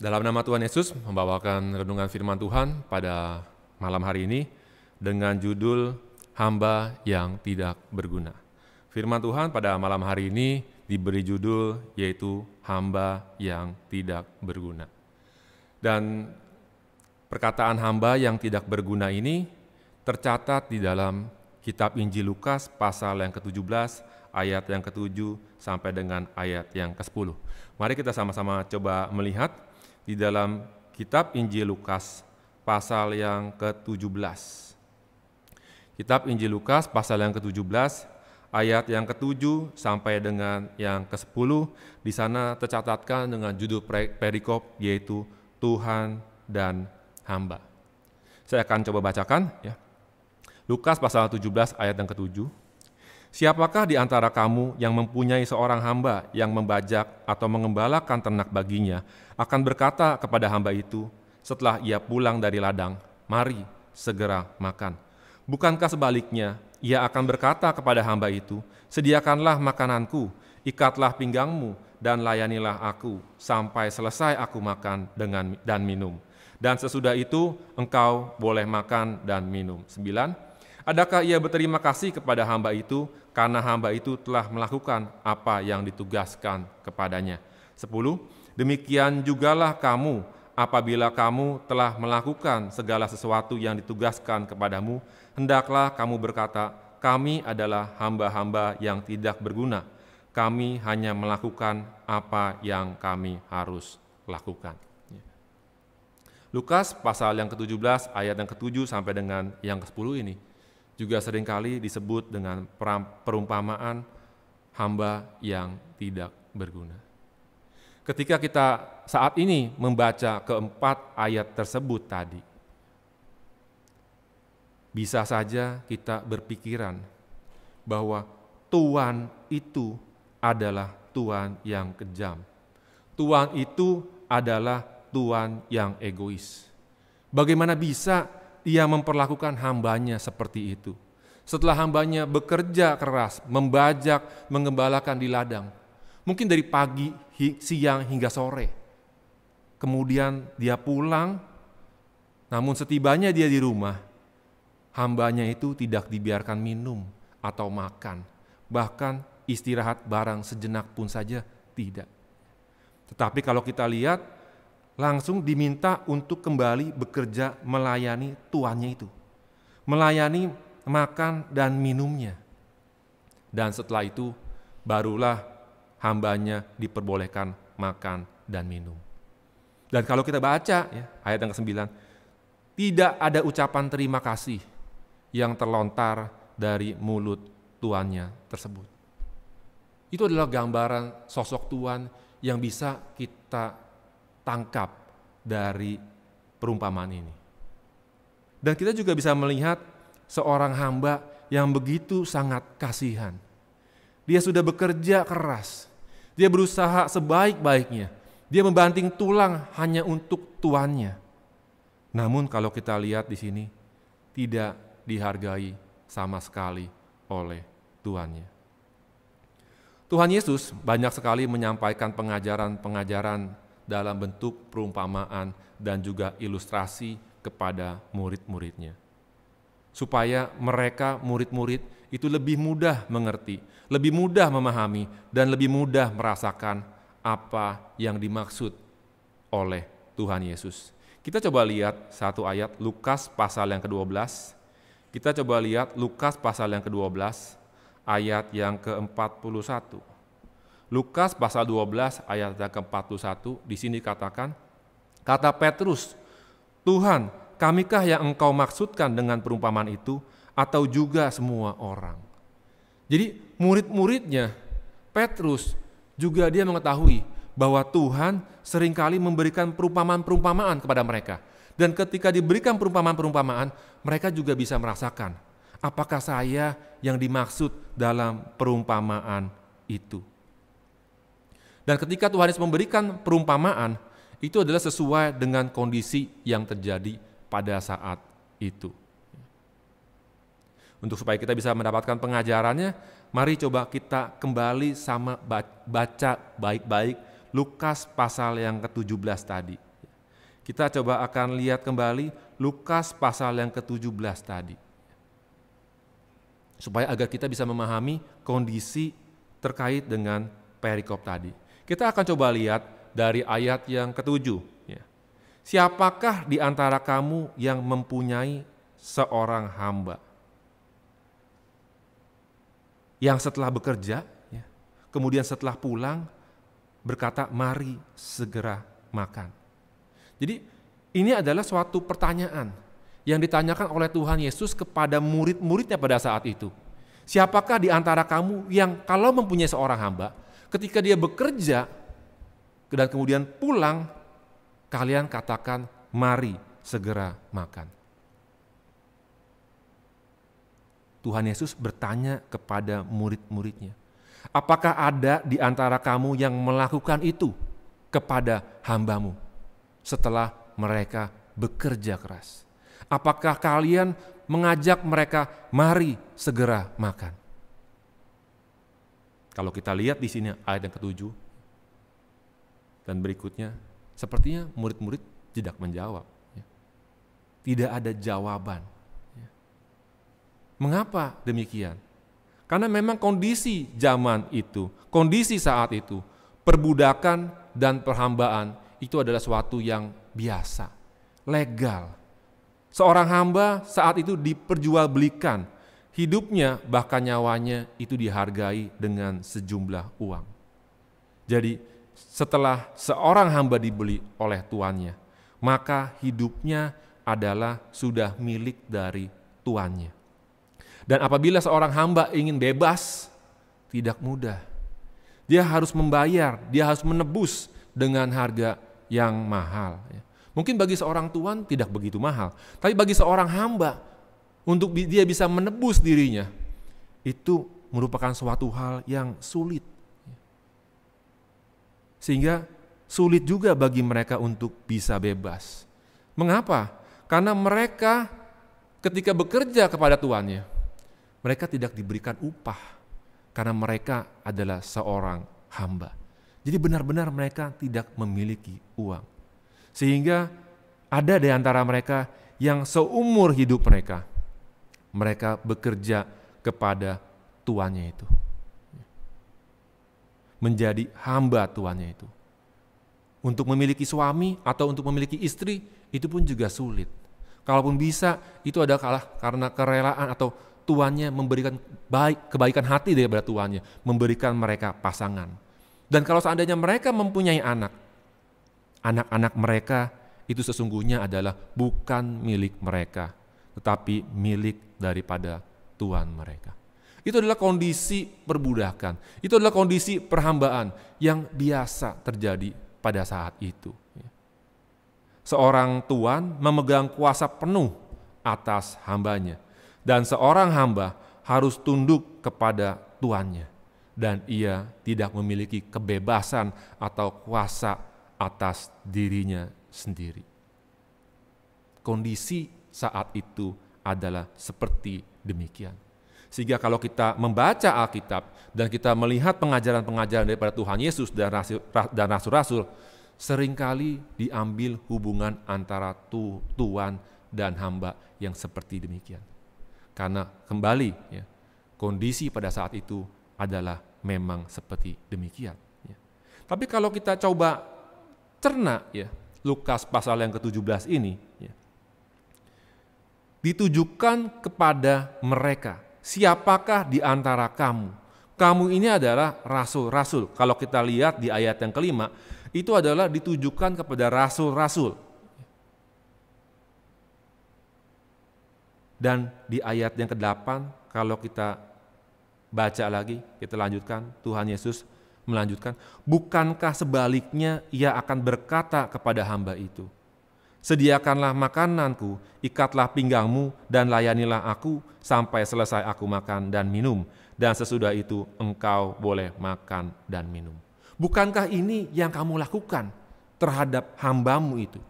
Dalam nama Tuhan Yesus membawakan renungan firman Tuhan pada malam hari ini dengan judul Hamba yang tidak berguna. Firman Tuhan pada malam hari ini diberi judul yaitu hamba yang tidak berguna. Dan perkataan hamba yang tidak berguna ini tercatat di dalam kitab Injil Lukas pasal yang ke-17 ayat yang ke-7 sampai dengan ayat yang ke-10. Mari kita sama-sama coba melihat di dalam kitab Injil Lukas pasal yang ke-17. Kitab Injil Lukas pasal yang ke-17 ayat yang ke-7 sampai dengan yang ke-10 di sana tercatatkan dengan judul perikop yaitu Tuhan dan hamba. Saya akan coba bacakan ya. Lukas pasal 17 ayat yang ke-7. Siapakah di antara kamu yang mempunyai seorang hamba yang membajak atau mengembalakan ternak baginya akan berkata kepada hamba itu setelah ia pulang dari ladang, "Mari segera makan." Bukankah sebaliknya ia akan berkata kepada hamba itu, "Sediakanlah makananku, ikatlah pinggangmu, dan layanilah aku sampai selesai aku makan dengan dan minum." Dan sesudah itu engkau boleh makan dan minum. Sembilan, Adakah ia berterima kasih kepada hamba itu karena hamba itu telah melakukan apa yang ditugaskan kepadanya? Sepuluh, Demikian jugalah kamu apabila kamu telah melakukan segala sesuatu yang ditugaskan kepadamu, hendaklah kamu berkata, kami adalah hamba-hamba yang tidak berguna. Kami hanya melakukan apa yang kami harus lakukan. Lukas pasal yang ke-17 ayat yang ke-7 sampai dengan yang ke-10 ini juga seringkali disebut dengan perumpamaan hamba yang tidak berguna ketika kita saat ini membaca keempat ayat tersebut tadi, bisa saja kita berpikiran bahwa Tuhan itu adalah Tuhan yang kejam. Tuhan itu adalah Tuhan yang egois. Bagaimana bisa ia memperlakukan hambanya seperti itu? Setelah hambanya bekerja keras, membajak, mengembalakan di ladang, mungkin dari pagi siang hingga sore. Kemudian dia pulang, namun setibanya dia di rumah, hambanya itu tidak dibiarkan minum atau makan, bahkan istirahat barang sejenak pun saja tidak. Tetapi kalau kita lihat, langsung diminta untuk kembali bekerja melayani tuannya itu. Melayani makan dan minumnya. Dan setelah itu barulah hambanya diperbolehkan makan dan minum. Dan kalau kita baca ya, ayat yang ke-9, tidak ada ucapan terima kasih yang terlontar dari mulut tuannya tersebut. Itu adalah gambaran sosok tuan yang bisa kita tangkap dari perumpamaan ini. Dan kita juga bisa melihat seorang hamba yang begitu sangat kasihan. Dia sudah bekerja keras, dia berusaha sebaik-baiknya. Dia membanting tulang hanya untuk tuannya. Namun kalau kita lihat di sini, tidak dihargai sama sekali oleh tuannya. Tuhan Yesus banyak sekali menyampaikan pengajaran-pengajaran dalam bentuk perumpamaan dan juga ilustrasi kepada murid-muridnya. Supaya mereka, murid-murid, itu lebih mudah mengerti, lebih mudah memahami, dan lebih mudah merasakan apa yang dimaksud oleh Tuhan Yesus. Kita coba lihat satu ayat Lukas pasal yang ke-12. Kita coba lihat Lukas pasal yang ke-12 ayat yang ke-41. Lukas pasal 12 ayat yang ke-41 di sini katakan kata Petrus, "Tuhan, kamikah yang engkau maksudkan dengan perumpamaan itu?" atau juga semua orang. Jadi murid-muridnya Petrus juga dia mengetahui bahwa Tuhan seringkali memberikan perumpamaan-perumpamaan kepada mereka. Dan ketika diberikan perumpamaan-perumpamaan, mereka juga bisa merasakan apakah saya yang dimaksud dalam perumpamaan itu. Dan ketika Tuhan Yesus memberikan perumpamaan, itu adalah sesuai dengan kondisi yang terjadi pada saat itu untuk supaya kita bisa mendapatkan pengajarannya, mari coba kita kembali sama baca baik-baik Lukas pasal yang ke-17 tadi. Kita coba akan lihat kembali Lukas pasal yang ke-17 tadi. Supaya agar kita bisa memahami kondisi terkait dengan perikop tadi. Kita akan coba lihat dari ayat yang ke-7. Ya. Siapakah di antara kamu yang mempunyai seorang hamba? yang setelah bekerja, ya, kemudian setelah pulang berkata, "Mari segera makan." Jadi, ini adalah suatu pertanyaan yang ditanyakan oleh Tuhan Yesus kepada murid-muridnya pada saat itu. Siapakah di antara kamu yang kalau mempunyai seorang hamba, ketika dia bekerja dan kemudian pulang, kalian katakan, "Mari segera makan." Tuhan Yesus bertanya kepada murid-muridnya, "Apakah ada di antara kamu yang melakukan itu kepada hambamu setelah mereka bekerja keras? Apakah kalian mengajak mereka, 'Mari segera makan'?" Kalau kita lihat di sini ayat yang ketujuh dan berikutnya, sepertinya murid-murid tidak menjawab. Ya. Tidak ada jawaban Mengapa demikian? Karena memang kondisi zaman itu, kondisi saat itu, perbudakan dan perhambaan itu adalah suatu yang biasa, legal. Seorang hamba saat itu diperjualbelikan, hidupnya bahkan nyawanya itu dihargai dengan sejumlah uang. Jadi setelah seorang hamba dibeli oleh tuannya, maka hidupnya adalah sudah milik dari tuannya. Dan apabila seorang hamba ingin bebas, tidak mudah. Dia harus membayar, dia harus menebus dengan harga yang mahal. Ya. Mungkin bagi seorang tuan tidak begitu mahal, tapi bagi seorang hamba untuk dia bisa menebus dirinya itu merupakan suatu hal yang sulit. Ya. Sehingga sulit juga bagi mereka untuk bisa bebas. Mengapa? Karena mereka ketika bekerja kepada tuannya, mereka tidak diberikan upah karena mereka adalah seorang hamba. Jadi benar-benar mereka tidak memiliki uang. Sehingga ada di antara mereka yang seumur hidup mereka, mereka bekerja kepada tuannya itu. Menjadi hamba tuannya itu. Untuk memiliki suami atau untuk memiliki istri, itu pun juga sulit. Kalaupun bisa, itu adalah karena kerelaan atau tuannya memberikan baik kebaikan hati daripada tuannya, memberikan mereka pasangan. Dan kalau seandainya mereka mempunyai anak, anak-anak mereka itu sesungguhnya adalah bukan milik mereka, tetapi milik daripada tuan mereka. Itu adalah kondisi perbudakan. Itu adalah kondisi perhambaan yang biasa terjadi pada saat itu. Seorang tuan memegang kuasa penuh atas hambanya dan seorang hamba harus tunduk kepada tuannya dan ia tidak memiliki kebebasan atau kuasa atas dirinya sendiri. Kondisi saat itu adalah seperti demikian. Sehingga kalau kita membaca Alkitab dan kita melihat pengajaran-pengajaran daripada Tuhan Yesus dan rasul-rasul, seringkali diambil hubungan antara Tuhan dan hamba yang seperti demikian karena kembali ya, kondisi pada saat itu adalah memang seperti demikian. Ya. Tapi kalau kita coba cerna ya Lukas pasal yang ke-17 ini, ya, ditujukan kepada mereka. Siapakah di antara kamu? Kamu ini adalah rasul-rasul. Kalau kita lihat di ayat yang kelima, itu adalah ditujukan kepada rasul-rasul Dan di ayat yang ke-8 kalau kita baca lagi, kita lanjutkan Tuhan Yesus melanjutkan, bukankah sebaliknya ia akan berkata kepada hamba itu, sediakanlah makananku, ikatlah pinggangmu dan layanilah aku sampai selesai aku makan dan minum dan sesudah itu engkau boleh makan dan minum. Bukankah ini yang kamu lakukan terhadap hambamu itu?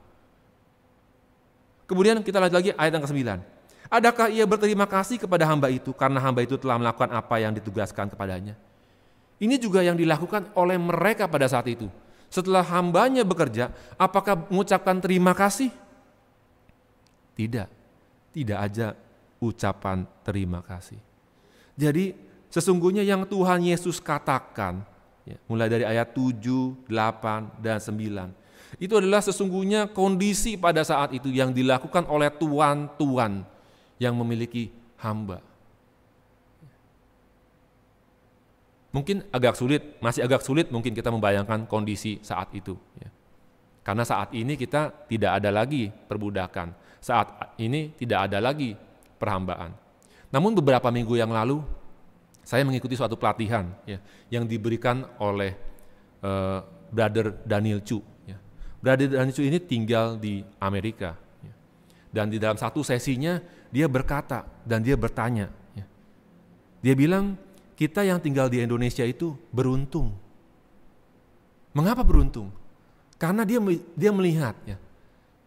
Kemudian kita lihat lagi ayat yang ke-9. Adakah ia berterima kasih kepada hamba itu karena hamba itu telah melakukan apa yang ditugaskan kepadanya? Ini juga yang dilakukan oleh mereka pada saat itu. Setelah hambanya bekerja, apakah mengucapkan terima kasih? Tidak. Tidak aja ucapan terima kasih. Jadi sesungguhnya yang Tuhan Yesus katakan, ya, mulai dari ayat 7, 8, dan 9, itu adalah sesungguhnya kondisi pada saat itu yang dilakukan oleh tuan-tuan yang memiliki hamba. Mungkin agak sulit, masih agak sulit mungkin kita membayangkan kondisi saat itu. Ya. Karena saat ini kita tidak ada lagi perbudakan, saat ini tidak ada lagi perhambaan. Namun beberapa minggu yang lalu, saya mengikuti suatu pelatihan ya, yang diberikan oleh uh, Brother Daniel Chu. Ya. Brother Daniel Chu ini tinggal di Amerika. Ya. Dan di dalam satu sesinya, dia berkata dan dia bertanya. Ya. Dia bilang, kita yang tinggal di Indonesia itu beruntung. Mengapa beruntung? Karena dia dia melihat ya,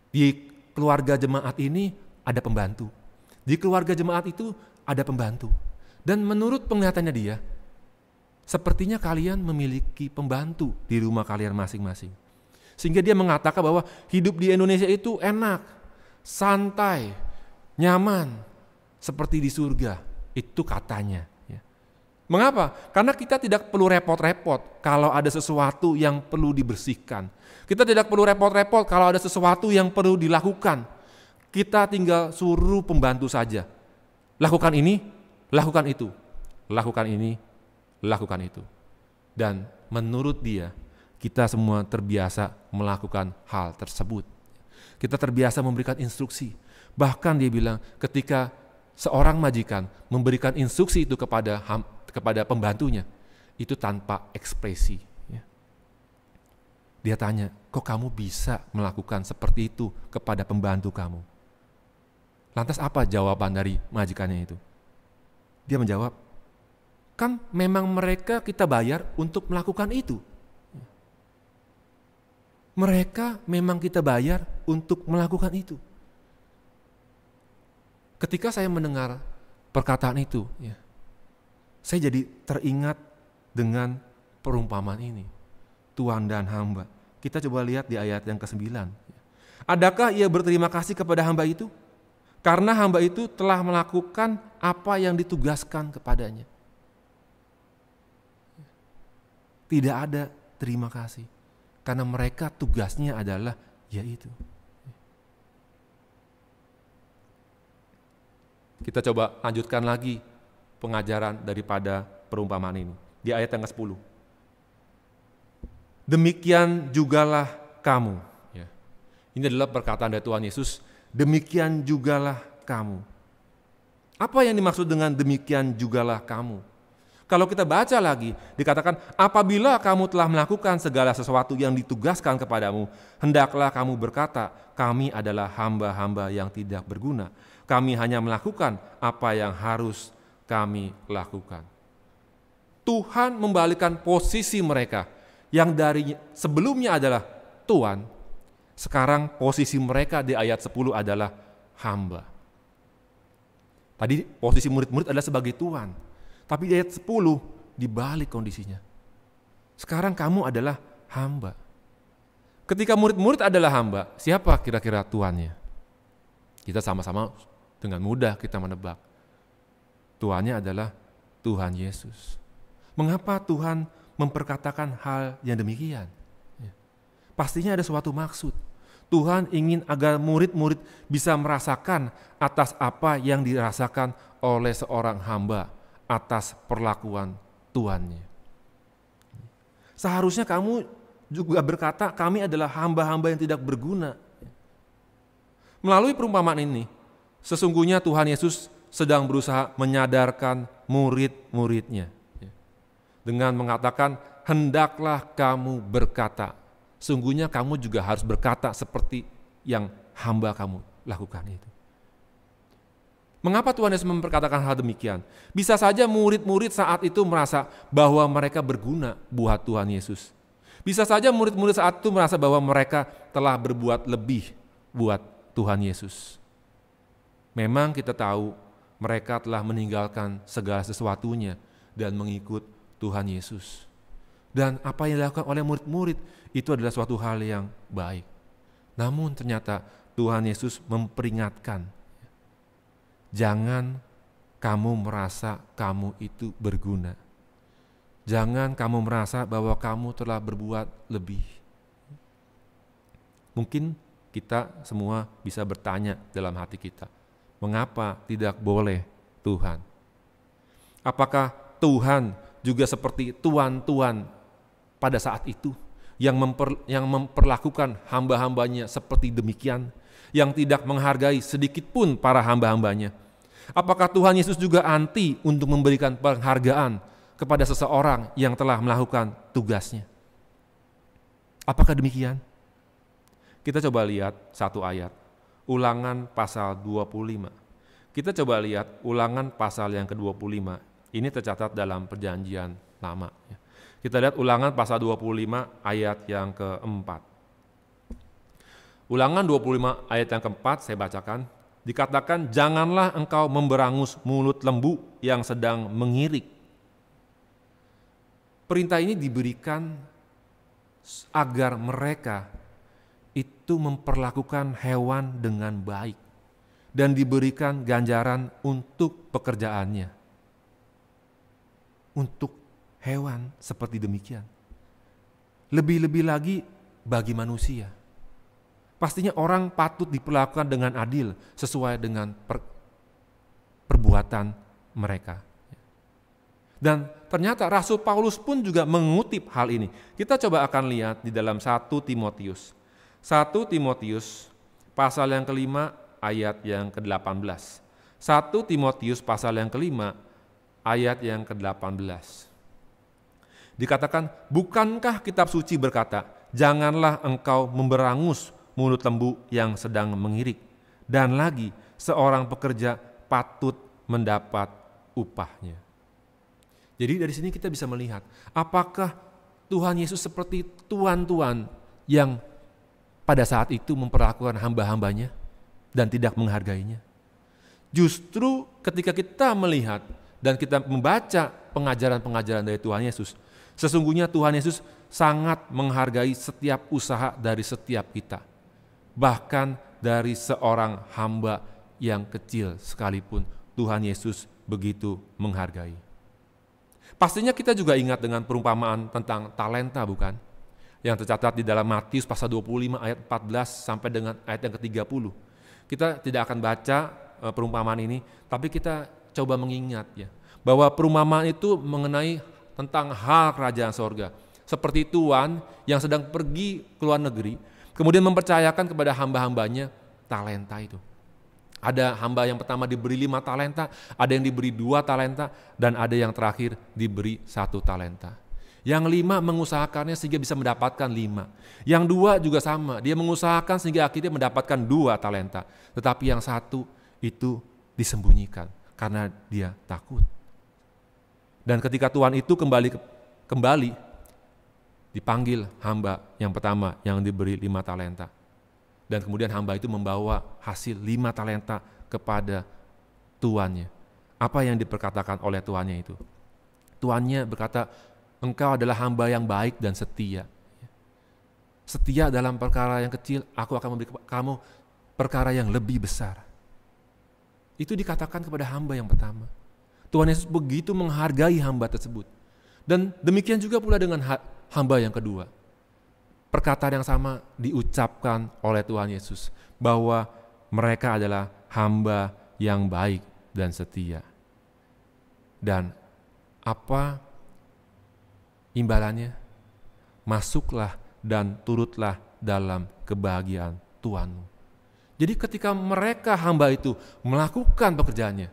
di keluarga jemaat ini ada pembantu. Di keluarga jemaat itu ada pembantu. Dan menurut penglihatannya dia, sepertinya kalian memiliki pembantu di rumah kalian masing-masing. Sehingga dia mengatakan bahwa hidup di Indonesia itu enak, santai, nyaman seperti di surga. Itu katanya. Ya. Mengapa? Karena kita tidak perlu repot-repot kalau ada sesuatu yang perlu dibersihkan. Kita tidak perlu repot-repot kalau ada sesuatu yang perlu dilakukan. Kita tinggal suruh pembantu saja. Lakukan ini, lakukan itu. Lakukan ini, lakukan itu. Dan menurut dia, kita semua terbiasa melakukan hal tersebut. Kita terbiasa memberikan instruksi. Bahkan dia bilang ketika seorang majikan memberikan instruksi itu kepada ham, kepada pembantunya, itu tanpa ekspresi. Ya. Dia tanya, kok kamu bisa melakukan seperti itu kepada pembantu kamu? Lantas apa jawaban dari majikannya itu? Dia menjawab, kan memang mereka kita bayar untuk melakukan itu. Mereka memang kita bayar untuk melakukan itu ketika saya mendengar perkataan itu, ya, saya jadi teringat dengan perumpamaan ini. Tuhan dan hamba. Kita coba lihat di ayat yang ke-9. Adakah ia berterima kasih kepada hamba itu? Karena hamba itu telah melakukan apa yang ditugaskan kepadanya. Tidak ada terima kasih. Karena mereka tugasnya adalah yaitu. Kita coba lanjutkan lagi pengajaran daripada perumpamaan ini. Di ayat yang ke-10. Demikian jugalah kamu. Ya. Ini adalah perkataan dari Tuhan Yesus. Demikian jugalah kamu. Apa yang dimaksud dengan demikian jugalah kamu? Kalau kita baca lagi, dikatakan, apabila kamu telah melakukan segala sesuatu yang ditugaskan kepadamu, hendaklah kamu berkata, kami adalah hamba-hamba yang tidak berguna kami hanya melakukan apa yang harus kami lakukan. Tuhan membalikkan posisi mereka yang dari sebelumnya adalah tuan, sekarang posisi mereka di ayat 10 adalah hamba. Tadi posisi murid-murid adalah sebagai tuan, tapi di ayat 10 dibalik kondisinya. Sekarang kamu adalah hamba. Ketika murid-murid adalah hamba, siapa kira-kira tuannya? Kita sama-sama dengan mudah kita menebak. Tuannya adalah Tuhan Yesus. Mengapa Tuhan memperkatakan hal yang demikian? Ya. Pastinya ada suatu maksud. Tuhan ingin agar murid-murid bisa merasakan atas apa yang dirasakan oleh seorang hamba atas perlakuan tuannya. Seharusnya kamu juga berkata, "Kami adalah hamba-hamba yang tidak berguna." Melalui perumpamaan ini, Sesungguhnya Tuhan Yesus sedang berusaha menyadarkan murid-muridnya ya. dengan mengatakan, "Hendaklah kamu berkata, sungguhnya kamu juga harus berkata seperti yang hamba kamu lakukan itu." Mengapa Tuhan Yesus memperkatakan hal demikian? Bisa saja murid-murid saat itu merasa bahwa mereka berguna buat Tuhan Yesus. Bisa saja murid-murid saat itu merasa bahwa mereka telah berbuat lebih buat Tuhan Yesus. Memang kita tahu mereka telah meninggalkan segala sesuatunya dan mengikut Tuhan Yesus. Dan apa yang dilakukan oleh murid-murid itu adalah suatu hal yang baik. Namun ternyata Tuhan Yesus memperingatkan, jangan kamu merasa kamu itu berguna. Jangan kamu merasa bahwa kamu telah berbuat lebih. Mungkin kita semua bisa bertanya dalam hati kita, Mengapa tidak boleh Tuhan? Apakah Tuhan juga seperti tuan-tuan pada saat itu yang, memper, yang memperlakukan hamba-hambanya seperti demikian, yang tidak menghargai sedikit pun para hamba-hambanya? Apakah Tuhan Yesus juga anti untuk memberikan penghargaan kepada seseorang yang telah melakukan tugasnya? Apakah demikian? Kita coba lihat satu ayat Ulangan pasal 25. Kita coba lihat ulangan pasal yang ke-25. Ini tercatat dalam perjanjian lama. Ya. Kita lihat ulangan pasal 25 ayat yang keempat. Ulangan 25 ayat yang keempat saya bacakan. Dikatakan, janganlah engkau memberangus mulut lembu yang sedang mengirik. Perintah ini diberikan agar mereka itu memperlakukan hewan dengan baik dan diberikan ganjaran untuk pekerjaannya. Untuk hewan seperti demikian. Lebih-lebih lagi bagi manusia. Pastinya orang patut diperlakukan dengan adil sesuai dengan per, perbuatan mereka. Dan ternyata Rasul Paulus pun juga mengutip hal ini. Kita coba akan lihat di dalam 1 Timotius 1 Timotius pasal yang kelima ayat yang ke-18. 1 Timotius pasal yang kelima ayat yang ke-18. Dikatakan, bukankah kitab suci berkata, janganlah engkau memberangus mulut lembu yang sedang mengirik. Dan lagi, seorang pekerja patut mendapat upahnya. Jadi dari sini kita bisa melihat, apakah Tuhan Yesus seperti tuan-tuan yang pada saat itu memperlakukan hamba-hambanya dan tidak menghargainya. Justru ketika kita melihat dan kita membaca pengajaran-pengajaran dari Tuhan Yesus, sesungguhnya Tuhan Yesus sangat menghargai setiap usaha dari setiap kita, bahkan dari seorang hamba yang kecil sekalipun Tuhan Yesus begitu menghargai. Pastinya kita juga ingat dengan perumpamaan tentang talenta, bukan? yang tercatat di dalam Matius pasal 25 ayat 14 sampai dengan ayat yang ke-30. Kita tidak akan baca eh, perumpamaan ini, tapi kita coba mengingat ya bahwa perumpamaan itu mengenai tentang hal kerajaan sorga. Seperti tuan yang sedang pergi ke luar negeri, kemudian mempercayakan kepada hamba-hambanya talenta itu. Ada hamba yang pertama diberi lima talenta, ada yang diberi dua talenta, dan ada yang terakhir diberi satu talenta. Yang lima mengusahakannya sehingga bisa mendapatkan lima. Yang dua juga sama, dia mengusahakan sehingga akhirnya mendapatkan dua talenta. Tetapi yang satu itu disembunyikan karena dia takut. Dan ketika Tuhan itu kembali kembali dipanggil hamba yang pertama yang diberi lima talenta. Dan kemudian hamba itu membawa hasil lima talenta kepada tuannya. Apa yang diperkatakan oleh tuannya itu? Tuannya berkata, Engkau adalah hamba yang baik dan setia. Setia dalam perkara yang kecil, aku akan memberi kamu perkara yang lebih besar. Itu dikatakan kepada hamba yang pertama. Tuhan Yesus begitu menghargai hamba tersebut. Dan demikian juga pula dengan hamba yang kedua. Perkataan yang sama diucapkan oleh Tuhan Yesus bahwa mereka adalah hamba yang baik dan setia. Dan apa imbalannya? Masuklah dan turutlah dalam kebahagiaan Tuhanmu. Jadi ketika mereka hamba itu melakukan pekerjaannya,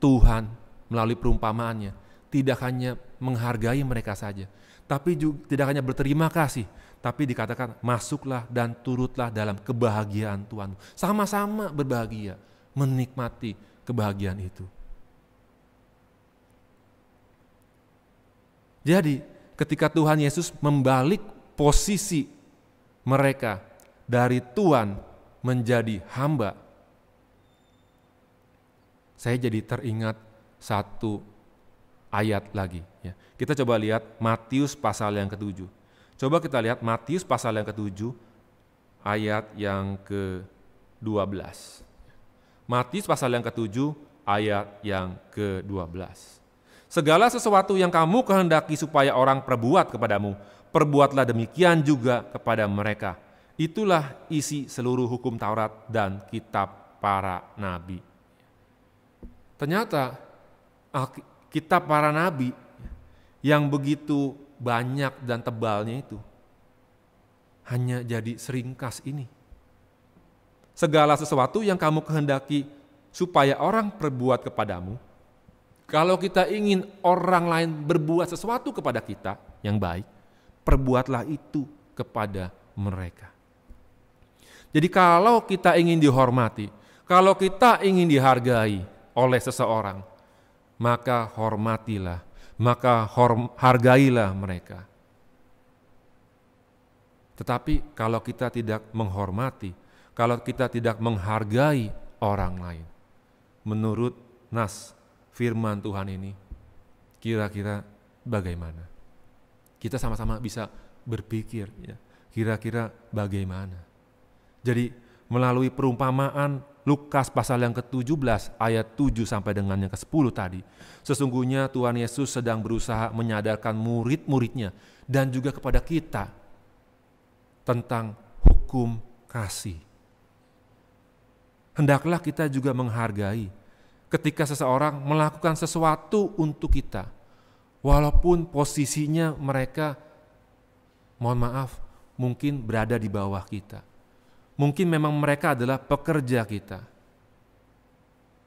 Tuhan melalui perumpamaannya tidak hanya menghargai mereka saja, tapi juga tidak hanya berterima kasih, tapi dikatakan masuklah dan turutlah dalam kebahagiaan Tuhanmu. Sama-sama berbahagia, menikmati kebahagiaan itu. Jadi, ketika Tuhan Yesus membalik posisi mereka dari Tuhan menjadi hamba, saya jadi teringat satu ayat lagi. Ya. Kita coba lihat Matius pasal yang ketujuh. Coba kita lihat Matius pasal yang ketujuh, ayat yang ke-12. Matius pasal yang ketujuh, ayat yang ke-12. Segala sesuatu yang kamu kehendaki supaya orang perbuat kepadamu, perbuatlah demikian juga kepada mereka. Itulah isi seluruh hukum Taurat dan kitab para nabi. Ternyata ah, kitab para nabi yang begitu banyak dan tebalnya itu hanya jadi seringkas ini. Segala sesuatu yang kamu kehendaki supaya orang perbuat kepadamu, kalau kita ingin orang lain berbuat sesuatu kepada kita yang baik, perbuatlah itu kepada mereka. Jadi kalau kita ingin dihormati, kalau kita ingin dihargai oleh seseorang, maka hormatilah, maka horm, hargailah mereka. Tetapi kalau kita tidak menghormati, kalau kita tidak menghargai orang lain, menurut nas firman Tuhan ini, kira-kira bagaimana? Kita sama-sama bisa berpikir, ya, kira-kira bagaimana? Jadi melalui perumpamaan Lukas pasal yang ke-17 ayat 7 sampai dengan yang ke-10 tadi. Sesungguhnya Tuhan Yesus sedang berusaha menyadarkan murid-muridnya dan juga kepada kita tentang hukum kasih. Hendaklah kita juga menghargai ketika seseorang melakukan sesuatu untuk kita, walaupun posisinya mereka, mohon maaf, mungkin berada di bawah kita. Mungkin memang mereka adalah pekerja kita.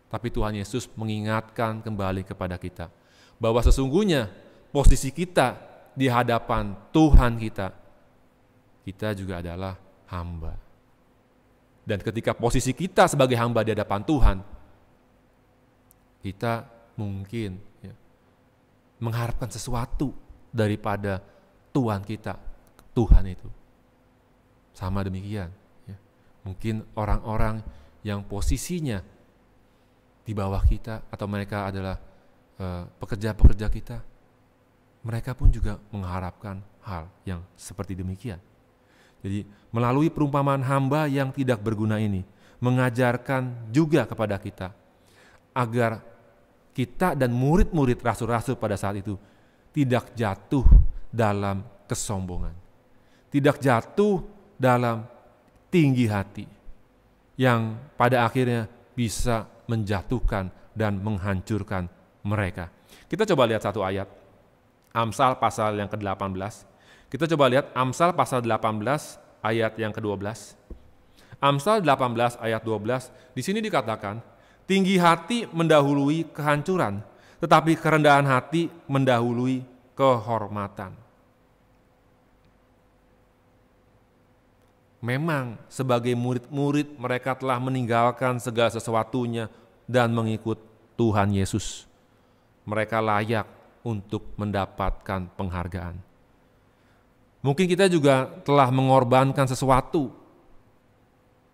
Tapi Tuhan Yesus mengingatkan kembali kepada kita bahwa sesungguhnya posisi kita di hadapan Tuhan kita, kita juga adalah hamba. Dan ketika posisi kita sebagai hamba di hadapan Tuhan, kita mungkin ya, mengharapkan sesuatu daripada Tuhan kita, Tuhan itu. Sama demikian. Ya. Mungkin orang-orang yang posisinya di bawah kita atau mereka adalah eh, pekerja-pekerja uh, kita, mereka pun juga mengharapkan hal yang seperti demikian. Jadi melalui perumpamaan hamba yang tidak berguna ini, mengajarkan juga kepada kita agar kita dan murid-murid rasul-rasul pada saat itu tidak jatuh dalam kesombongan. Tidak jatuh dalam tinggi hati yang pada akhirnya bisa menjatuhkan dan menghancurkan mereka. Kita coba lihat satu ayat. Amsal pasal yang ke-18. Kita coba lihat Amsal pasal 18 ayat yang ke-12. Amsal 18 ayat 12 di sini dikatakan Tinggi hati mendahului kehancuran, tetapi kerendahan hati mendahului kehormatan. Memang sebagai murid-murid mereka telah meninggalkan segala sesuatunya dan mengikut Tuhan Yesus. Mereka layak untuk mendapatkan penghargaan. Mungkin kita juga telah mengorbankan sesuatu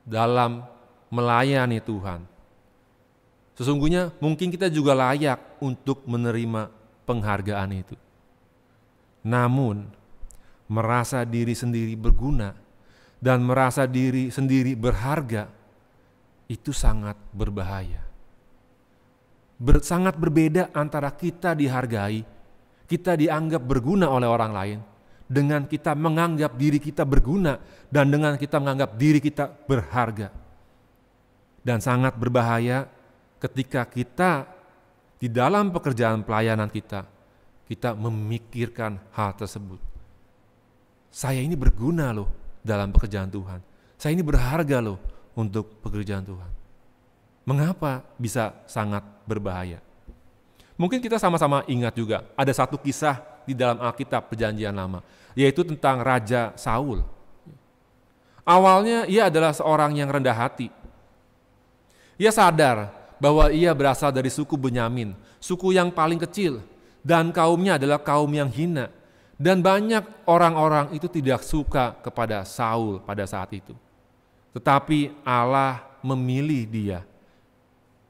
dalam melayani Tuhan, Sesungguhnya mungkin kita juga layak untuk menerima penghargaan itu. Namun, merasa diri sendiri berguna dan merasa diri sendiri berharga itu sangat berbahaya. Ber, sangat berbeda antara kita dihargai, kita dianggap berguna oleh orang lain, dengan kita menganggap diri kita berguna dan dengan kita menganggap diri kita berharga. Dan sangat berbahaya ketika kita di dalam pekerjaan pelayanan kita, kita memikirkan hal tersebut. Saya ini berguna loh dalam pekerjaan Tuhan. Saya ini berharga loh untuk pekerjaan Tuhan. Mengapa bisa sangat berbahaya? Mungkin kita sama-sama ingat juga, ada satu kisah di dalam Alkitab Perjanjian Lama, yaitu tentang Raja Saul. Awalnya ia adalah seorang yang rendah hati. Ia sadar bahwa ia berasal dari suku Benyamin, suku yang paling kecil, dan kaumnya adalah kaum yang hina. Dan banyak orang-orang itu tidak suka kepada Saul pada saat itu. Tetapi Allah memilih dia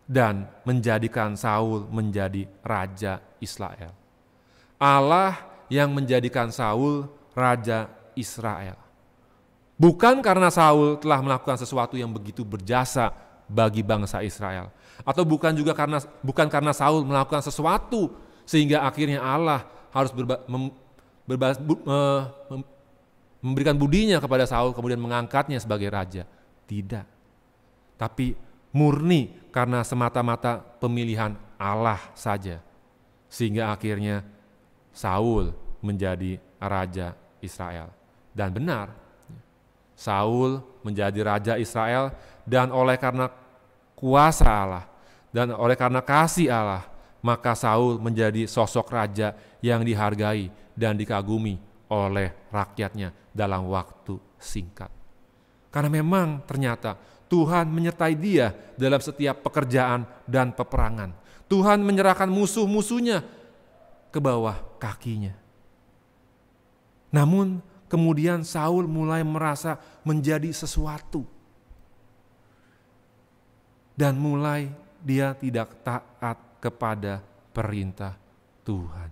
dan menjadikan Saul menjadi raja Israel. Allah yang menjadikan Saul raja Israel. Bukan karena Saul telah melakukan sesuatu yang begitu berjasa bagi bangsa Israel, atau bukan juga karena bukan karena Saul melakukan sesuatu sehingga akhirnya Allah harus berba, mem, berba, bu, me, mem, memberikan budinya kepada Saul kemudian mengangkatnya sebagai raja. Tidak. Tapi murni karena semata-mata pemilihan Allah saja. Sehingga akhirnya Saul menjadi raja Israel. Dan benar, Saul menjadi raja Israel dan oleh karena kuasa Allah, dan oleh karena kasih Allah, maka Saul menjadi sosok raja yang dihargai dan dikagumi oleh rakyatnya dalam waktu singkat. Karena memang ternyata Tuhan menyertai dia dalam setiap pekerjaan dan peperangan. Tuhan menyerahkan musuh-musuhnya ke bawah kakinya. Namun kemudian Saul mulai merasa menjadi sesuatu dan mulai dia tidak taat kepada perintah Tuhan.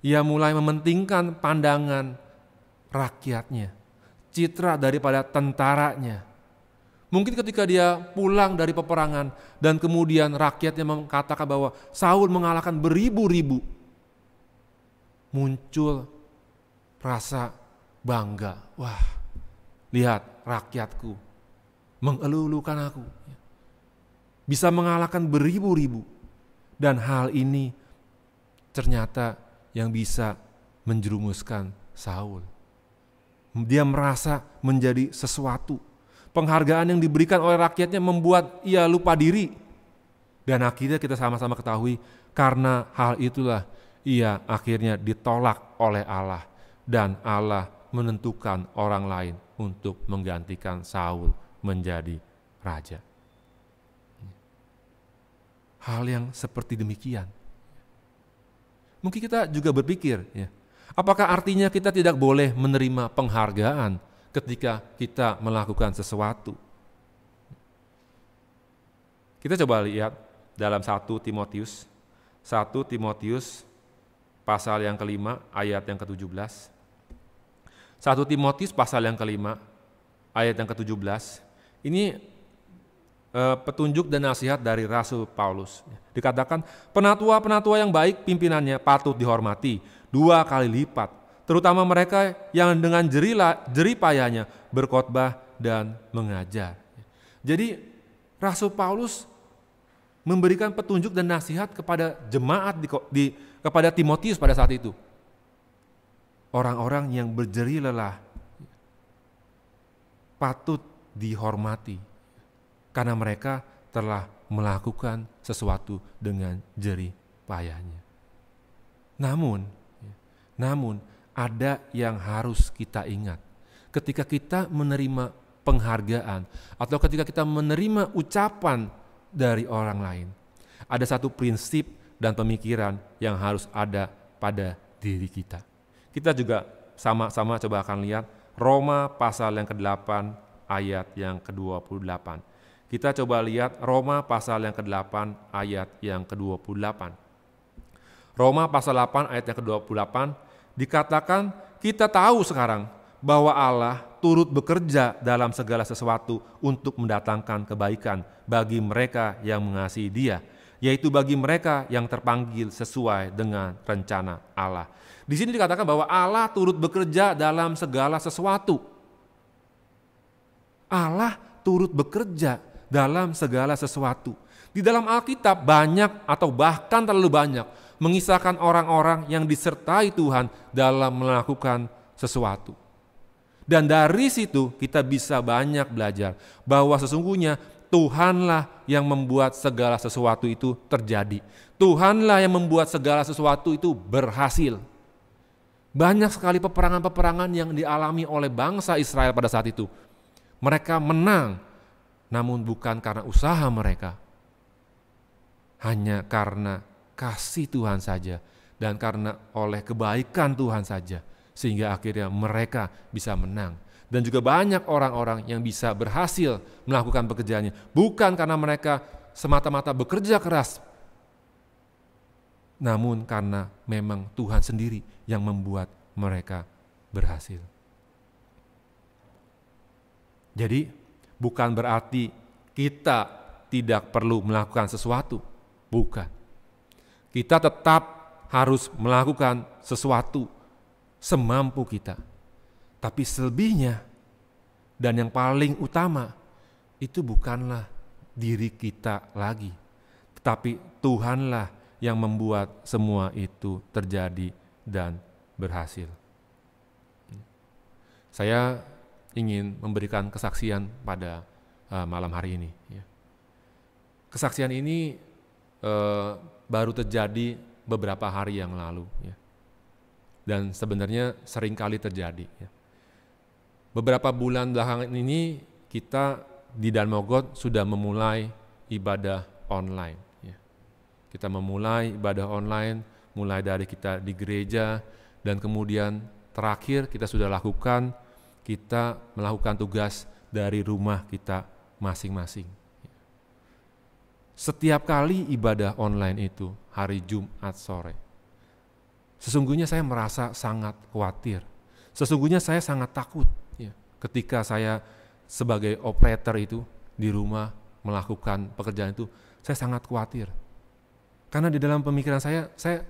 Ia mulai mementingkan pandangan rakyatnya, citra daripada tentaranya. Mungkin ketika dia pulang dari peperangan dan kemudian rakyatnya mengatakan bahwa Saul mengalahkan beribu-ribu, muncul rasa bangga. Wah, lihat rakyatku mengelulukan aku bisa mengalahkan beribu-ribu. Dan hal ini ternyata yang bisa menjerumuskan Saul. Dia merasa menjadi sesuatu. Penghargaan yang diberikan oleh rakyatnya membuat ia lupa diri. Dan akhirnya kita sama-sama ketahui karena hal itulah ia akhirnya ditolak oleh Allah dan Allah menentukan orang lain untuk menggantikan Saul menjadi raja hal yang seperti demikian. Mungkin kita juga berpikir, ya, apakah artinya kita tidak boleh menerima penghargaan ketika kita melakukan sesuatu? Kita coba lihat dalam 1 Timotius, 1 Timotius pasal yang kelima, ayat yang ke-17. 1 Timotius pasal yang kelima, ayat yang ke-17. Ini Eh, petunjuk dan nasihat dari Rasul Paulus. Dikatakan, penatua-penatua yang baik pimpinannya patut dihormati dua kali lipat, terutama mereka yang dengan jerila, jeripayanya berkhotbah dan mengajar. Jadi Rasul Paulus memberikan petunjuk dan nasihat kepada jemaat di, di kepada Timotius pada saat itu. Orang-orang yang berjeri lelah patut dihormati karena mereka telah melakukan sesuatu dengan jerih payahnya. Namun, namun ada yang harus kita ingat. Ketika kita menerima penghargaan atau ketika kita menerima ucapan dari orang lain, ada satu prinsip dan pemikiran yang harus ada pada diri kita. Kita juga sama-sama coba akan lihat Roma pasal yang ke-8 ayat yang ke-28. Kita coba lihat Roma pasal yang ke-8 ayat yang ke-28. Roma pasal 8 ayat yang ke-28 dikatakan kita tahu sekarang bahwa Allah turut bekerja dalam segala sesuatu untuk mendatangkan kebaikan bagi mereka yang mengasihi Dia, yaitu bagi mereka yang terpanggil sesuai dengan rencana Allah. Di sini dikatakan bahwa Allah turut bekerja dalam segala sesuatu. Allah turut bekerja dalam segala sesuatu. Di dalam Alkitab banyak atau bahkan terlalu banyak mengisahkan orang-orang yang disertai Tuhan dalam melakukan sesuatu. Dan dari situ kita bisa banyak belajar bahwa sesungguhnya Tuhanlah yang membuat segala sesuatu itu terjadi. Tuhanlah yang membuat segala sesuatu itu berhasil. Banyak sekali peperangan-peperangan yang dialami oleh bangsa Israel pada saat itu. Mereka menang namun bukan karena usaha mereka, hanya karena kasih Tuhan saja dan karena oleh kebaikan Tuhan saja, sehingga akhirnya mereka bisa menang. Dan juga banyak orang-orang yang bisa berhasil melakukan pekerjaannya, bukan karena mereka semata-mata bekerja keras, namun karena memang Tuhan sendiri yang membuat mereka berhasil. Jadi, bukan berarti kita tidak perlu melakukan sesuatu. Bukan. Kita tetap harus melakukan sesuatu semampu kita. Tapi selebihnya dan yang paling utama itu bukanlah diri kita lagi, tetapi Tuhanlah yang membuat semua itu terjadi dan berhasil. Saya ingin memberikan kesaksian pada uh, malam hari ini. Ya. Kesaksian ini uh, baru terjadi beberapa hari yang lalu, ya. dan sebenarnya seringkali terjadi. Ya. Beberapa bulan belakangan ini kita di Danmogot sudah memulai ibadah online. Ya. Kita memulai ibadah online, mulai dari kita di gereja, dan kemudian terakhir kita sudah lakukan kita melakukan tugas dari rumah kita masing-masing. Setiap kali ibadah online itu, hari Jumat sore, sesungguhnya saya merasa sangat khawatir. Sesungguhnya saya sangat takut ya, ketika saya sebagai operator itu di rumah melakukan pekerjaan itu, saya sangat khawatir. Karena di dalam pemikiran saya, saya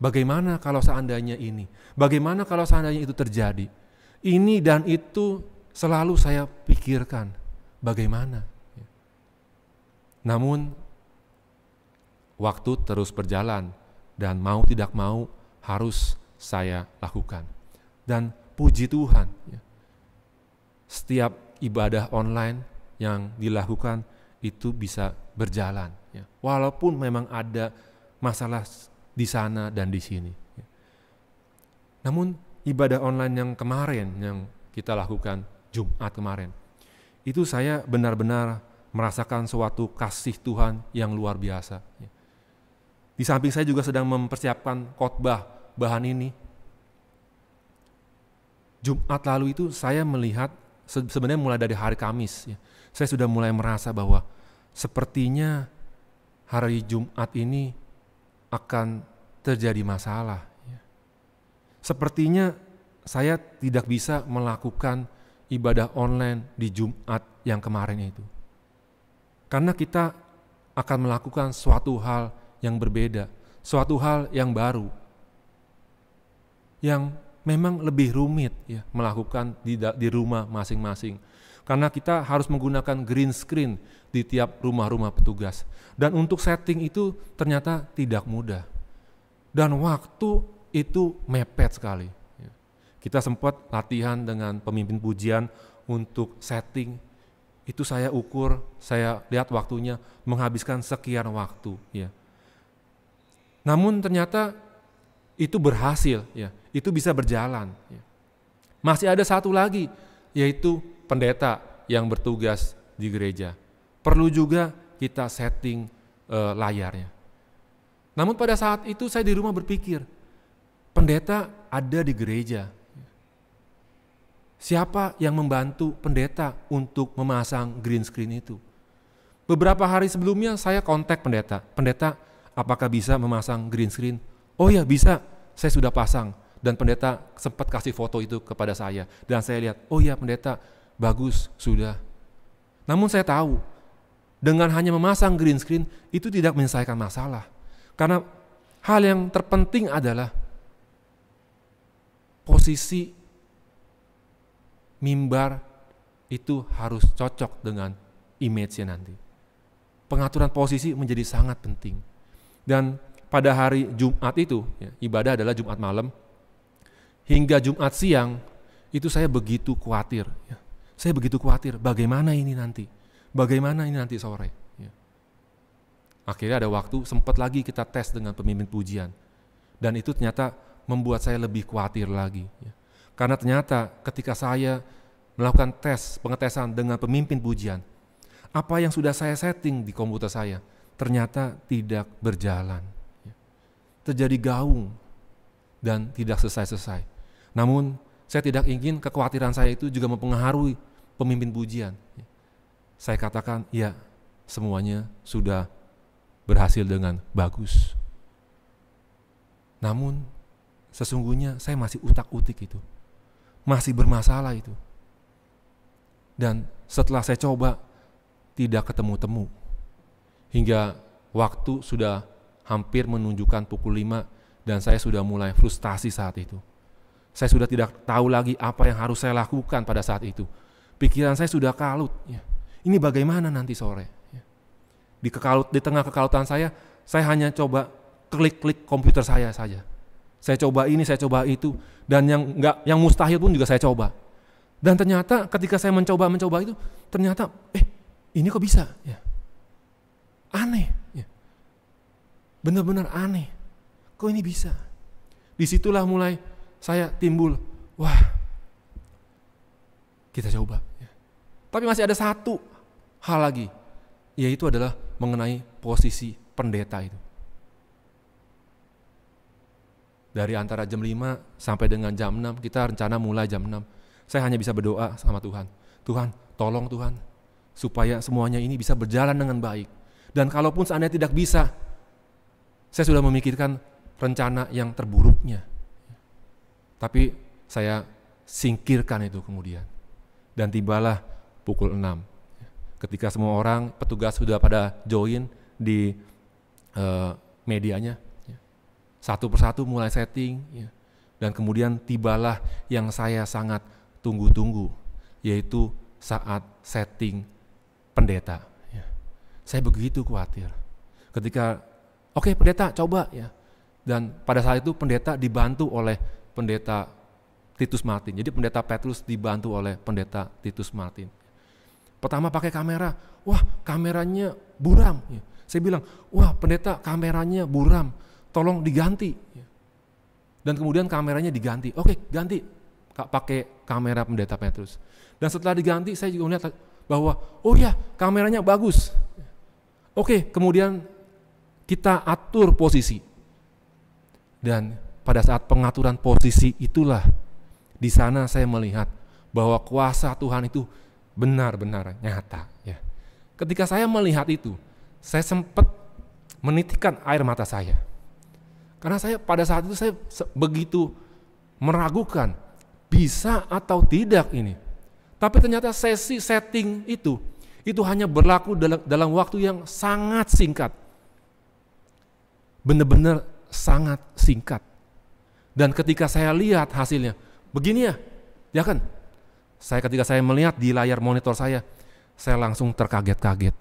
bagaimana kalau seandainya ini, bagaimana kalau seandainya itu terjadi, ini dan itu selalu saya pikirkan bagaimana. Namun waktu terus berjalan dan mau tidak mau harus saya lakukan. Dan puji Tuhan, setiap ibadah online yang dilakukan itu bisa berjalan. Ya. Walaupun memang ada masalah di sana dan di sini. Ya. Namun ibadah online yang kemarin yang kita lakukan Jumat kemarin. Itu saya benar-benar merasakan suatu kasih Tuhan yang luar biasa. Di samping saya juga sedang mempersiapkan khotbah bahan ini. Jumat lalu itu saya melihat sebenarnya mulai dari hari Kamis ya. Saya sudah mulai merasa bahwa sepertinya hari Jumat ini akan terjadi masalah Sepertinya saya tidak bisa melakukan ibadah online di Jumat yang kemarin itu. Karena kita akan melakukan suatu hal yang berbeda, suatu hal yang baru. Yang memang lebih rumit ya melakukan di di rumah masing-masing. Karena kita harus menggunakan green screen di tiap rumah-rumah petugas. Dan untuk setting itu ternyata tidak mudah. Dan waktu itu mepet sekali. Ya. Kita sempat latihan dengan pemimpin pujian untuk setting itu saya ukur, saya lihat waktunya menghabiskan sekian waktu ya. Namun ternyata itu berhasil ya, itu bisa berjalan ya. Masih ada satu lagi yaitu pendeta yang bertugas di gereja. Perlu juga kita setting uh, layarnya. Namun pada saat itu saya di rumah berpikir, pendeta ada di gereja. Siapa yang membantu pendeta untuk memasang green screen itu? Beberapa hari sebelumnya saya kontak pendeta. Pendeta, apakah bisa memasang green screen? Oh ya bisa, saya sudah pasang. Dan pendeta sempat kasih foto itu kepada saya. Dan saya lihat, oh ya pendeta, bagus, sudah. Namun saya tahu, dengan hanya memasang green screen, itu tidak menyelesaikan masalah. Karena hal yang terpenting adalah posisi mimbar itu harus cocok dengan image-nya nanti. Pengaturan posisi menjadi sangat penting. Dan pada hari Jumat itu, ya, ibadah adalah Jumat malam, hingga Jumat siang, itu saya begitu khawatir. Ya. Saya begitu khawatir, bagaimana ini nanti? Bagaimana ini nanti sore? Ya. Akhirnya ada waktu, sempat lagi kita tes dengan pemimpin pujian. Dan itu ternyata membuat saya lebih khawatir lagi. Ya. Karena ternyata ketika saya melakukan tes pengetesan dengan pemimpin pujian, apa yang sudah saya setting di komputer saya ternyata tidak berjalan. Ya. Terjadi gaung dan tidak selesai-selesai. Namun saya tidak ingin kekhawatiran saya itu juga mempengaruhi pemimpin pujian. Ya. Saya katakan, ya semuanya sudah berhasil dengan bagus. Namun sesungguhnya saya masih utak-utik itu. Masih bermasalah itu. Dan setelah saya coba, tidak ketemu-temu. Hingga waktu sudah hampir menunjukkan pukul 5 dan saya sudah mulai frustasi saat itu. Saya sudah tidak tahu lagi apa yang harus saya lakukan pada saat itu. Pikiran saya sudah kalut. Ya. Ini bagaimana nanti sore? Ya. Di, kekalut, di tengah kekalutan saya, saya hanya coba klik-klik komputer saya saja saya coba ini, saya coba itu, dan yang nggak, yang mustahil pun juga saya coba. Dan ternyata ketika saya mencoba mencoba itu, ternyata eh ini kok bisa? Ya. Aneh, ya. benar-benar aneh. Kok ini bisa? Disitulah mulai saya timbul, wah kita coba. Ya. Tapi masih ada satu hal lagi, yaitu adalah mengenai posisi pendeta itu. dari antara jam 5 sampai dengan jam 6 kita rencana mulai jam 6 saya hanya bisa berdoa sama Tuhan Tuhan tolong Tuhan supaya semuanya ini bisa berjalan dengan baik dan kalaupun seandainya tidak bisa saya sudah memikirkan rencana yang terburuknya tapi saya singkirkan itu kemudian dan tibalah pukul 6 ketika semua orang petugas sudah pada join di uh, medianya satu persatu mulai setting ya. dan kemudian tibalah yang saya sangat tunggu-tunggu yaitu saat setting pendeta ya. saya begitu khawatir ketika oke okay, pendeta coba ya dan pada saat itu pendeta dibantu oleh pendeta Titus Martin jadi pendeta Petrus dibantu oleh pendeta Titus Martin pertama pakai kamera wah kameranya buram ya. saya bilang wah pendeta kameranya buram tolong diganti. Dan kemudian kameranya diganti. Oke, ganti. kak Pakai kamera pendeta Petrus. Dan setelah diganti, saya juga melihat bahwa, oh ya, kameranya bagus. Oke, kemudian kita atur posisi. Dan pada saat pengaturan posisi itulah, di sana saya melihat bahwa kuasa Tuhan itu benar-benar nyata. Ya. Ketika saya melihat itu, saya sempat menitikkan air mata saya. Karena saya pada saat itu saya begitu meragukan bisa atau tidak ini. Tapi ternyata sesi setting itu itu hanya berlaku dalam, dalam waktu yang sangat singkat. Benar-benar sangat singkat. Dan ketika saya lihat hasilnya, begini ya, ya kan? Saya ketika saya melihat di layar monitor saya, saya langsung terkaget-kaget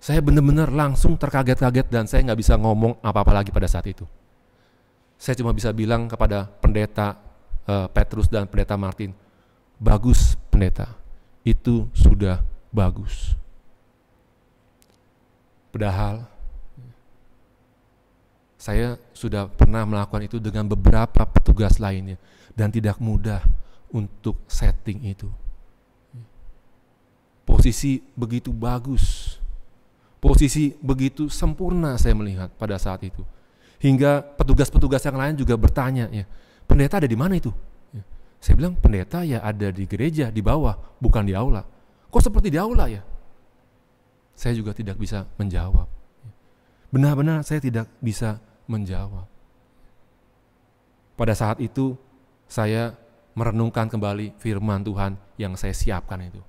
saya benar-benar langsung terkaget-kaget dan saya nggak bisa ngomong apa-apa lagi pada saat itu. Saya cuma bisa bilang kepada pendeta uh, Petrus dan pendeta Martin, bagus pendeta, itu sudah bagus. Padahal saya sudah pernah melakukan itu dengan beberapa petugas lainnya dan tidak mudah untuk setting itu. Posisi begitu bagus Posisi begitu sempurna saya melihat pada saat itu. Hingga petugas-petugas yang lain juga bertanya, ya, pendeta ada di mana itu? Ya. Saya bilang, pendeta ya ada di gereja, di bawah, bukan di aula. Kok seperti di aula ya? Saya juga tidak bisa menjawab. Benar-benar saya tidak bisa menjawab. Pada saat itu, saya merenungkan kembali firman Tuhan yang saya siapkan itu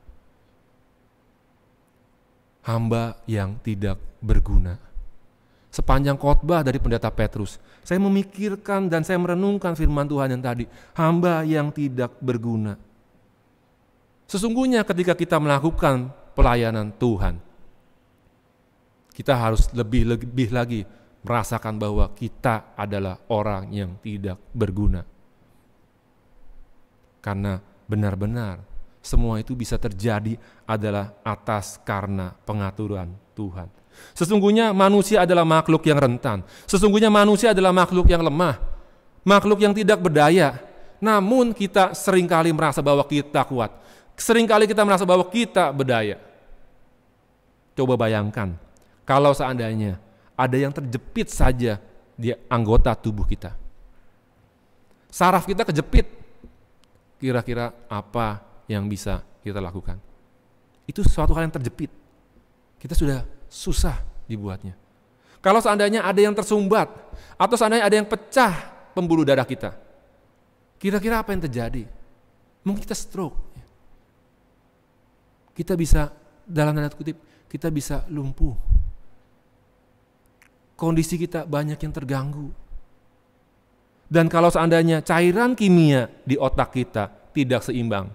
hamba yang tidak berguna. Sepanjang khotbah dari pendeta Petrus, saya memikirkan dan saya merenungkan firman Tuhan yang tadi, hamba yang tidak berguna. Sesungguhnya ketika kita melakukan pelayanan Tuhan, kita harus lebih lebih lagi merasakan bahwa kita adalah orang yang tidak berguna. Karena benar-benar semua itu bisa terjadi adalah atas karena pengaturan Tuhan. Sesungguhnya manusia adalah makhluk yang rentan. Sesungguhnya manusia adalah makhluk yang lemah. Makhluk yang tidak berdaya. Namun kita seringkali merasa bahwa kita kuat. Seringkali kita merasa bahwa kita berdaya. Coba bayangkan, kalau seandainya ada yang terjepit saja di anggota tubuh kita. Saraf kita kejepit. Kira-kira apa yang bisa kita lakukan. Itu suatu hal yang terjepit. Kita sudah susah dibuatnya. Kalau seandainya ada yang tersumbat atau seandainya ada yang pecah pembuluh darah kita, kira-kira apa yang terjadi? Mungkin kita stroke. Kita bisa dalam tanda kutip kita bisa lumpuh. Kondisi kita banyak yang terganggu. Dan kalau seandainya cairan kimia di otak kita tidak seimbang,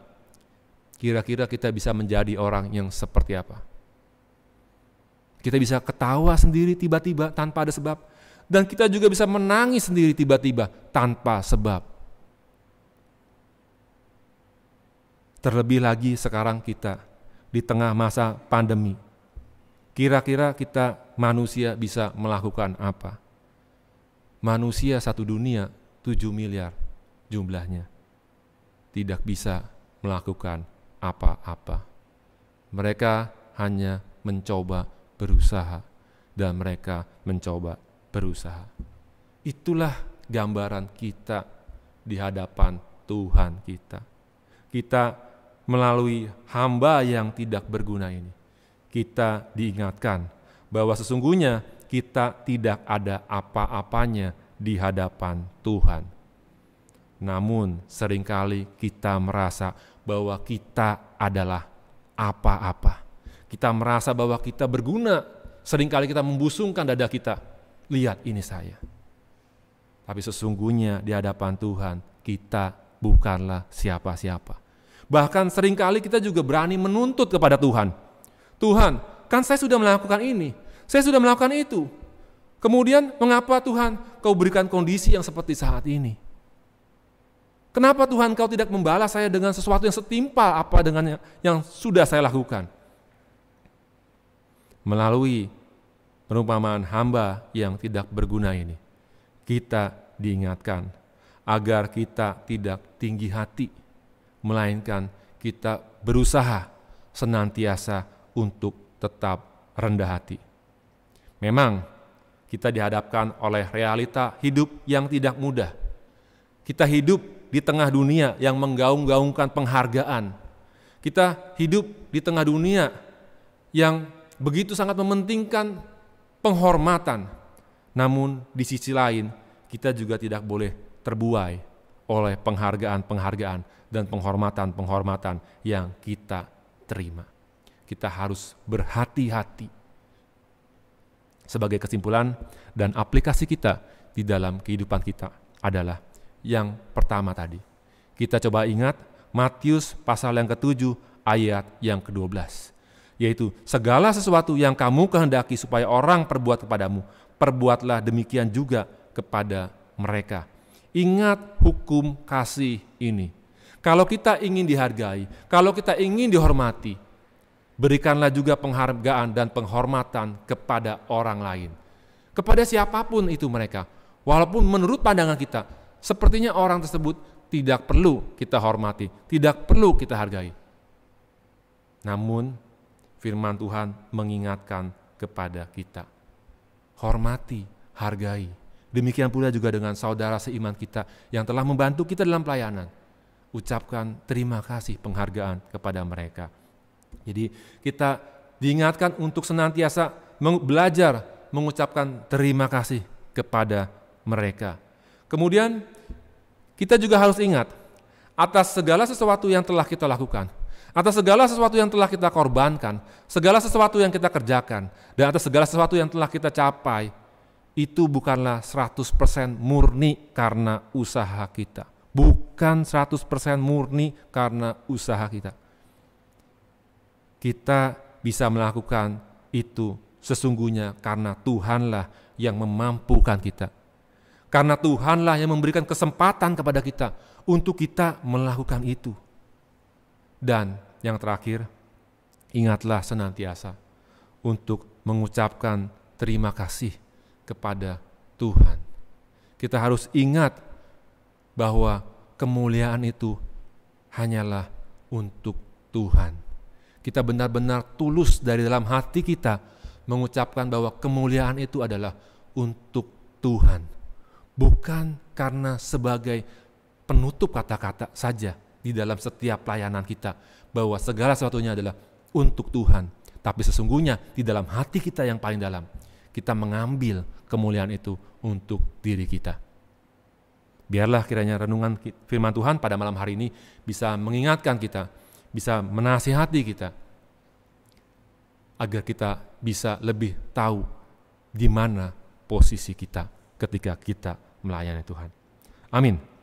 kira-kira kita bisa menjadi orang yang seperti apa? Kita bisa ketawa sendiri tiba-tiba tanpa ada sebab, dan kita juga bisa menangis sendiri tiba-tiba tanpa sebab. Terlebih lagi sekarang kita di tengah masa pandemi. Kira-kira kita manusia bisa melakukan apa? Manusia satu dunia tujuh miliar jumlahnya. Tidak bisa melakukan apa-apa. Mereka hanya mencoba berusaha, dan mereka mencoba berusaha. Itulah gambaran kita di hadapan Tuhan kita. Kita melalui hamba yang tidak berguna ini, kita diingatkan bahwa sesungguhnya kita tidak ada apa-apanya di hadapan Tuhan. Namun, seringkali kita merasa bahwa kita adalah apa-apa. Kita merasa bahwa kita berguna. Seringkali kita membusungkan dada kita. Lihat ini saya. Tapi sesungguhnya di hadapan Tuhan kita bukanlah siapa-siapa. Bahkan seringkali kita juga berani menuntut kepada Tuhan. Tuhan, kan saya sudah melakukan ini. Saya sudah melakukan itu. Kemudian mengapa Tuhan kau berikan kondisi yang seperti saat ini? Kenapa Tuhan kau tidak membalas saya dengan sesuatu yang setimpal apa dengan yang sudah saya lakukan? Melalui perumpamaan hamba yang tidak berguna ini, kita diingatkan agar kita tidak tinggi hati, melainkan kita berusaha senantiasa untuk tetap rendah hati. Memang kita dihadapkan oleh realita hidup yang tidak mudah. Kita hidup di tengah dunia yang menggaung-gaungkan penghargaan. Kita hidup di tengah dunia yang begitu sangat mementingkan penghormatan. Namun di sisi lain, kita juga tidak boleh terbuai oleh penghargaan-penghargaan dan penghormatan-penghormatan yang kita terima. Kita harus berhati-hati. Sebagai kesimpulan dan aplikasi kita di dalam kehidupan kita adalah yang pertama tadi. Kita coba ingat Matius pasal yang ketujuh ayat yang ke-12. Yaitu, segala sesuatu yang kamu kehendaki supaya orang perbuat kepadamu, perbuatlah demikian juga kepada mereka. Ingat hukum kasih ini. Kalau kita ingin dihargai, kalau kita ingin dihormati, berikanlah juga penghargaan dan penghormatan kepada orang lain. Kepada siapapun itu mereka, walaupun menurut pandangan kita, sepertinya orang tersebut tidak perlu kita hormati, tidak perlu kita hargai. Namun, firman Tuhan mengingatkan kepada kita, hormati, hargai. Demikian pula juga dengan saudara seiman kita yang telah membantu kita dalam pelayanan. Ucapkan terima kasih penghargaan kepada mereka. Jadi kita diingatkan untuk senantiasa belajar mengucapkan terima kasih kepada mereka. Kemudian kita juga harus ingat, atas segala sesuatu yang telah kita lakukan, atas segala sesuatu yang telah kita korbankan, segala sesuatu yang kita kerjakan, dan atas segala sesuatu yang telah kita capai, itu bukanlah 100% murni karena usaha kita. Bukan 100% murni karena usaha kita. Kita bisa melakukan itu sesungguhnya karena Tuhanlah yang memampukan kita. Karena Tuhanlah yang memberikan kesempatan kepada kita untuk kita melakukan itu. Dan yang terakhir, ingatlah senantiasa untuk mengucapkan terima kasih kepada Tuhan. Kita harus ingat bahwa kemuliaan itu hanyalah untuk Tuhan. Kita benar-benar tulus dari dalam hati kita mengucapkan bahwa kemuliaan itu adalah untuk Tuhan bukan karena sebagai penutup kata-kata saja di dalam setiap pelayanan kita bahwa segala sesuatunya adalah untuk Tuhan, tapi sesungguhnya di dalam hati kita yang paling dalam kita mengambil kemuliaan itu untuk diri kita. Biarlah kiranya renungan firman Tuhan pada malam hari ini bisa mengingatkan kita, bisa menasihati kita, agar kita bisa lebih tahu di mana posisi kita ketika kita melayani Tuhan. Amin.